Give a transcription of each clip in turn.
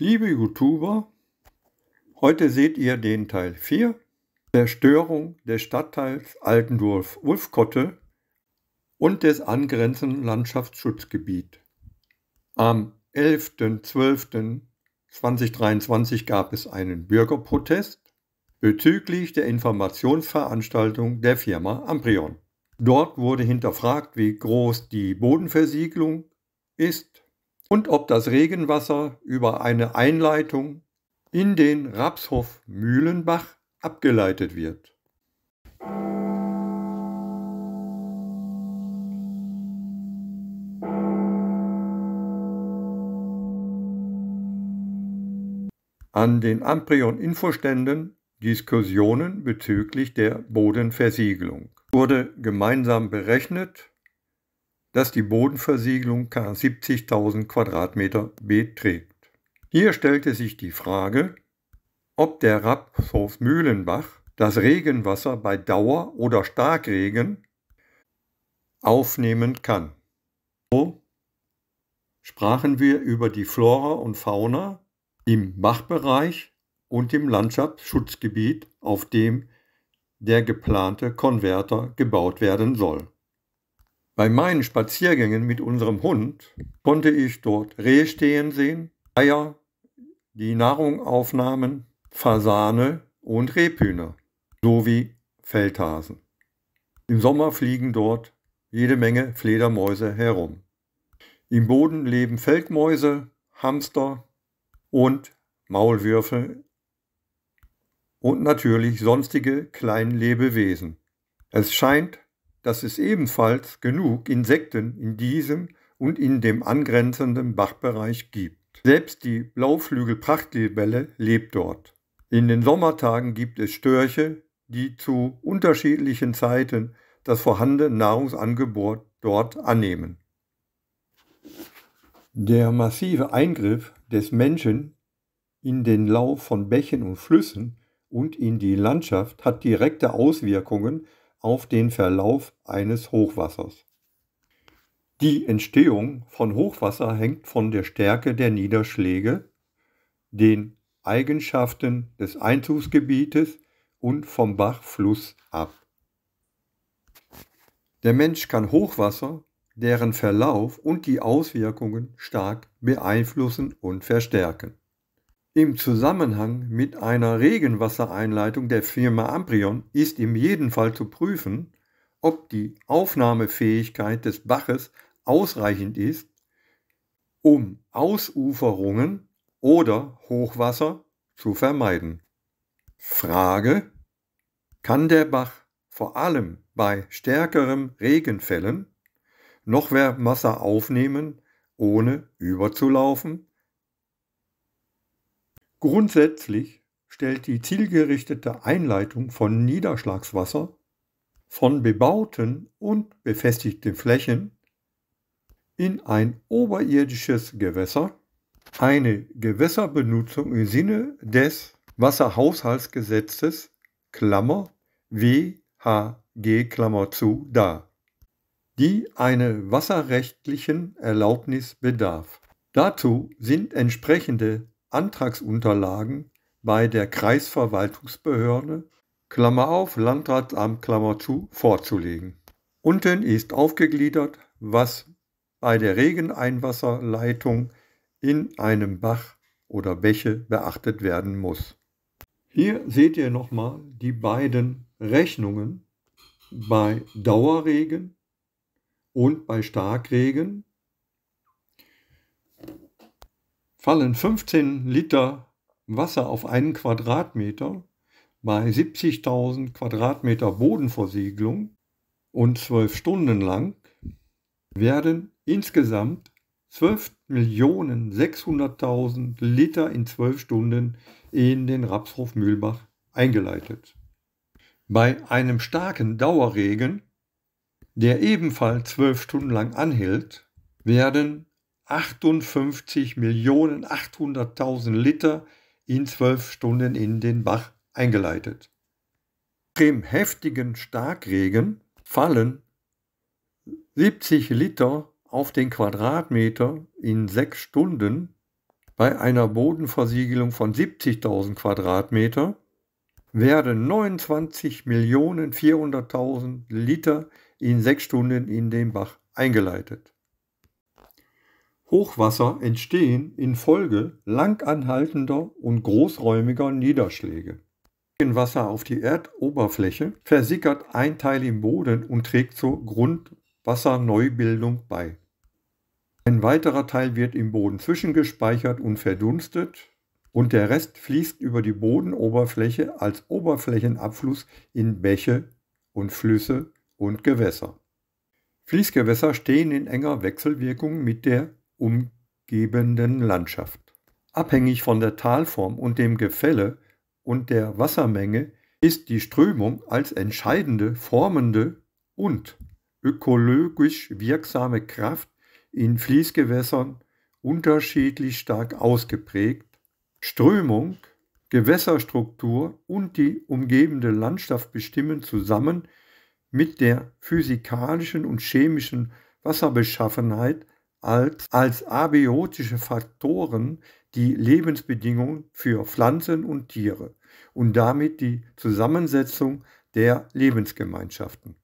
Liebe YouTuber, heute seht ihr den Teil 4 der Störung des Stadtteils Altendorf-Wulfkotte und des angrenzenden Landschaftsschutzgebiet. Am 11.12.2023 gab es einen Bürgerprotest bezüglich der Informationsveranstaltung der Firma Ambrion. Dort wurde hinterfragt, wie groß die Bodenversiegelung ist und ob das Regenwasser über eine Einleitung in den Rapshof Mühlenbach abgeleitet wird. An den Amprion-Infoständen Diskussionen bezüglich der Bodenversiegelung wurde gemeinsam berechnet, dass die Bodenversiegelung ca. 70.000 Quadratmeter beträgt. Hier stellte sich die Frage, ob der Rapshof Mühlenbach das Regenwasser bei Dauer- oder Starkregen aufnehmen kann. So sprachen wir über die Flora und Fauna im Bachbereich und im Landschaftsschutzgebiet, auf dem der geplante Konverter gebaut werden soll. Bei meinen Spaziergängen mit unserem Hund konnte ich dort Rehe stehen sehen, Eier, die Nahrung aufnahmen, Fasane und Rebhühner sowie Feldhasen. Im Sommer fliegen dort jede Menge Fledermäuse herum. Im Boden leben Feldmäuse, Hamster und Maulwürfe und natürlich sonstige Kleinlebewesen. Es scheint dass es ebenfalls genug Insekten in diesem und in dem angrenzenden Bachbereich gibt. Selbst die Blauflügel-Prachtlibelle lebt dort. In den Sommertagen gibt es Störche, die zu unterschiedlichen Zeiten das vorhandene Nahrungsangebot dort annehmen. Der massive Eingriff des Menschen in den Lauf von Bächen und Flüssen und in die Landschaft hat direkte Auswirkungen auf den Verlauf eines Hochwassers. Die Entstehung von Hochwasser hängt von der Stärke der Niederschläge, den Eigenschaften des Einzugsgebietes und vom Bachfluss ab. Der Mensch kann Hochwasser, deren Verlauf und die Auswirkungen stark beeinflussen und verstärken. Im Zusammenhang mit einer Regenwassereinleitung der Firma Amprion ist im jeden Fall zu prüfen, ob die Aufnahmefähigkeit des Baches ausreichend ist, um Ausuferungen oder Hochwasser zu vermeiden. Frage Kann der Bach vor allem bei stärkeren Regenfällen noch mehr Wasser aufnehmen, ohne überzulaufen? Grundsätzlich stellt die zielgerichtete Einleitung von Niederschlagswasser von bebauten und befestigten Flächen in ein oberirdisches Gewässer eine Gewässerbenutzung im Sinne des Wasserhaushaltsgesetzes Klammer WHG Klammer zu dar, die eine wasserrechtlichen Erlaubnis bedarf. Dazu sind entsprechende Antragsunterlagen bei der Kreisverwaltungsbehörde Klammer auf, Landratsamt Klammer zu, vorzulegen. Unten ist aufgegliedert, was bei der Regeneinwasserleitung in einem Bach oder Bäche beachtet werden muss. Hier seht ihr nochmal die beiden Rechnungen bei Dauerregen und bei Starkregen fallen 15 Liter Wasser auf einen Quadratmeter bei 70.000 Quadratmeter Bodenversiegelung und 12 Stunden lang werden insgesamt 12.600.000 Liter in 12 Stunden in den Rapshof Mühlbach eingeleitet. Bei einem starken Dauerregen, der ebenfalls 12 Stunden lang anhält, werden 58.800.000 Liter in zwölf Stunden in den Bach eingeleitet. Im heftigen Starkregen fallen 70 Liter auf den Quadratmeter in sechs Stunden bei einer Bodenversiegelung von 70.000 Quadratmeter werden 29.400.000 Liter in sechs Stunden in den Bach eingeleitet. Hochwasser entstehen infolge langanhaltender und großräumiger Niederschläge. Wasser auf die Erdoberfläche versickert ein Teil im Boden und trägt zur Grundwasserneubildung bei. Ein weiterer Teil wird im Boden zwischengespeichert und verdunstet und der Rest fließt über die Bodenoberfläche als Oberflächenabfluss in Bäche und Flüsse und Gewässer. Fließgewässer stehen in enger Wechselwirkung mit der umgebenden Landschaft. Abhängig von der Talform und dem Gefälle und der Wassermenge ist die Strömung als entscheidende, formende und ökologisch wirksame Kraft in Fließgewässern unterschiedlich stark ausgeprägt. Strömung, Gewässerstruktur und die umgebende Landschaft bestimmen zusammen mit der physikalischen und chemischen Wasserbeschaffenheit als, als abiotische Faktoren die Lebensbedingungen für Pflanzen und Tiere und damit die Zusammensetzung der Lebensgemeinschaften.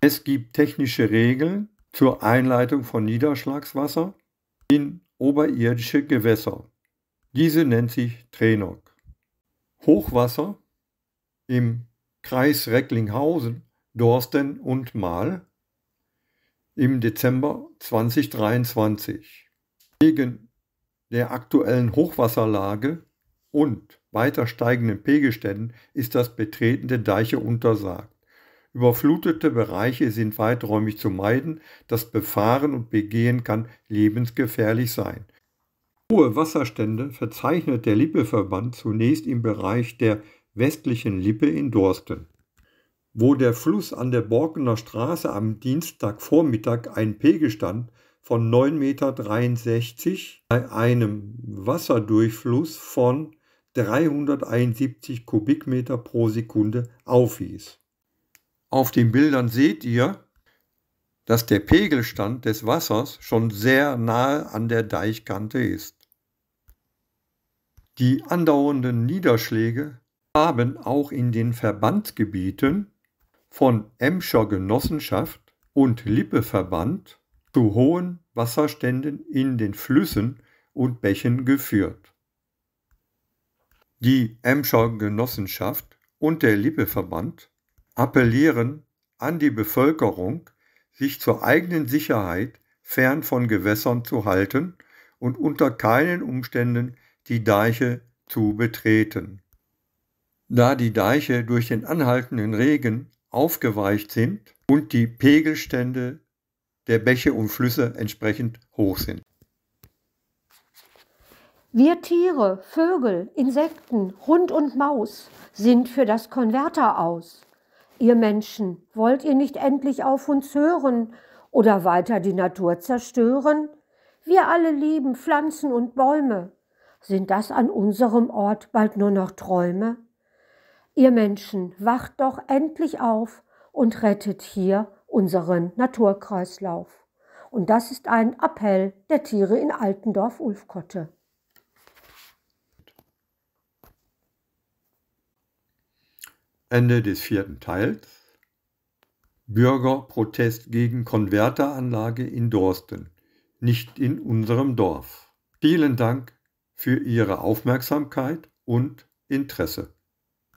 Es gibt technische Regeln zur Einleitung von Niederschlagswasser in oberirdische Gewässer. Diese nennt sich Trenok. Hochwasser im Kreis Recklinghausen, Dorsten und Mahl im Dezember 2023. Wegen der aktuellen Hochwasserlage und weiter steigenden Pegelständen ist das Betreten der Deiche untersagt. Überflutete Bereiche sind weiträumig zu meiden, das Befahren und Begehen kann lebensgefährlich sein. Hohe Wasserstände verzeichnet der Lippeverband zunächst im Bereich der westlichen Lippe in Dorsten. Wo der Fluss an der Borkener Straße am Dienstagvormittag einen Pegel stand von 9,63 Meter bei einem Wasserdurchfluss von 371 Kubikmeter pro Sekunde aufwies. Auf den Bildern seht ihr, dass der Pegelstand des Wassers schon sehr nahe an der Deichkante ist. Die andauernden Niederschläge haben auch in den Verbandsgebieten von Emscher Genossenschaft und Lippeverband zu hohen Wasserständen in den Flüssen und Bächen geführt. Die Emscher Genossenschaft und der Lippeverband appellieren an die Bevölkerung, sich zur eigenen Sicherheit fern von Gewässern zu halten und unter keinen Umständen die Deiche zu betreten. Da die Deiche durch den anhaltenden Regen aufgeweicht sind und die Pegelstände der Bäche und Flüsse entsprechend hoch sind. Wir Tiere, Vögel, Insekten, Hund und Maus sind für das Konverter aus. Ihr Menschen, wollt ihr nicht endlich auf uns hören oder weiter die Natur zerstören? Wir alle lieben Pflanzen und Bäume. Sind das an unserem Ort bald nur noch Träume? Ihr Menschen, wacht doch endlich auf und rettet hier unseren Naturkreislauf. Und das ist ein Appell der Tiere in Altendorf-Ulfkotte. Ende des vierten Teils. Bürgerprotest gegen Konverteranlage in Dorsten, nicht in unserem Dorf. Vielen Dank für Ihre Aufmerksamkeit und Interesse.